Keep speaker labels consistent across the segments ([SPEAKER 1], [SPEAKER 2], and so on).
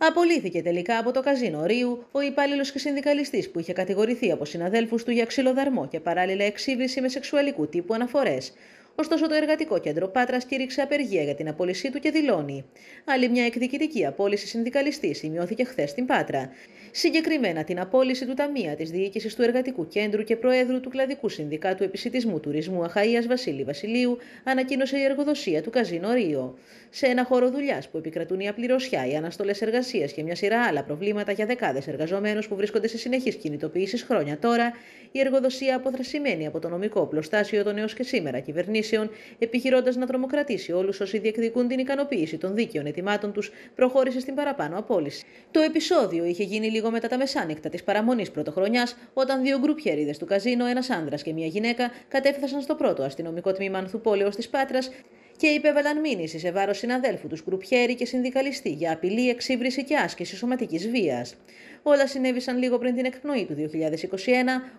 [SPEAKER 1] Απολύθηκε τελικά από το καζίνο Ρίου ο υπάλληλος και συνδικαλιστής που είχε κατηγορηθεί από συναδέλφους του για ξυλοδαρμό και παράλληλα εξύβριση με σεξουαλικού τύπου αναφορές. Ωστόσο, το Εργατικό Κέντρο Πάτρας κήρυξε απεργία για την απόλυσή του και δηλώνει. Άλλη μια εκδικητική απόλυση συνδικαλιστής σημειώθηκε χθες στην Πάτρα. Συγκεκριμένα την απόλυση του Ταμεία της Διοίκησης του Εργατικού Κέντρου και Προέδρου του Κλαδικού Συνδικάτου Επισητισμού Τουρισμού Αχαία Βασίλη Βασιλείου, ανακοίνωσε η εργοδοσία του Καζίνο Ρίο. Σε ένα χώρο δουλειάς που επικρατούν η απληρωσιά, οι αναστολές εργασίας και μια σειρά άλλα προβλήματα για δεκάδες εργαζομένους που βρίσκονται σε συνεχείς κινητοποιήσεις χρόνια τώρα, η εργοδοσία αποθρασιμένη από το νομικό πλωστάσιο των έω και σήμερα κυβερνήσεων Επιχειρώντας επιχειρώντας να τρομοκρατήσει όλους όσοι διεκδικούν την ικανοποίηση των δίκαιων ετοιμάτων τους, προχώρησε στην παραπάνω απόλυση. Το επεισόδιο είχε γίνει λίγο μετά τα μεσάνυχτα της παραμονής πρωτοχρονιάς, όταν δύο γκρουπιέριδες του καζίνο, ένας άνδρας και μια γυναίκα, κατέφθασαν στο πρώτο αστυνομικό τμήμα Ανθουπόλεως της Πάτρας και υπέβαλαν μήνυση σε βάρος συναδέλφου τους Σκρουπιέρη και συνδικαλιστή για απειλή, εξύβριση και άσκηση σωματικής βίας. Όλα συνέβησαν λίγο πριν την εκπνοή του 2021,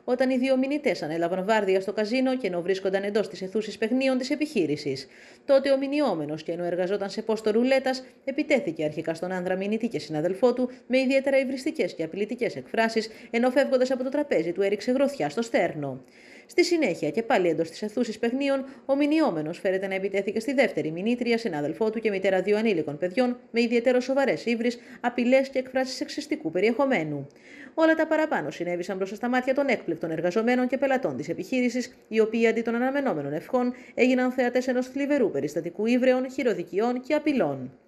[SPEAKER 1] όταν οι δύο μηνυτές ανέλαβαν βάρδια στο καζίνο και ενώ βρίσκονταν εντός της αιθούσης παιχνίων της επιχείρησης. Τότε ο μηνυόμενο και ενώ εργαζόταν σε πόστο ρουλέτας, επιτέθηκε αρχικά στον άνδρα μηνυτή και συναδελφό του με ιδιαίτερα υβριστικές και απειλητικές εκφράσεις, ενώ φεύγοντας από το τραπέζι του έριξε γροθιά στο στέρνο. Στη συνέχεια και πάλι εντός της αιθούσης παιχνίων, ο μηνιόμενος φέρεται να επιτέθηκε στη δεύτερη μηνύτρια, συνάδελφό του και μητέρα δύο ανήλικων παιδιών, με ιδιαίτερο σοβαρές ύβρις, απειλές και εκφράσεις σεξιστικού περιεχομένου. Όλα τα παραπάνω συνέβησαν μπροστά στα μάτια των έκπληκτων εργαζομένων και πελατών της επιχείρησης, οι οποίοι αντί των αναμενόμενων ευχών έγιναν θέατε ενός θλιβερού περιστατικού ύβρεων, χειροδικιών και απειλών.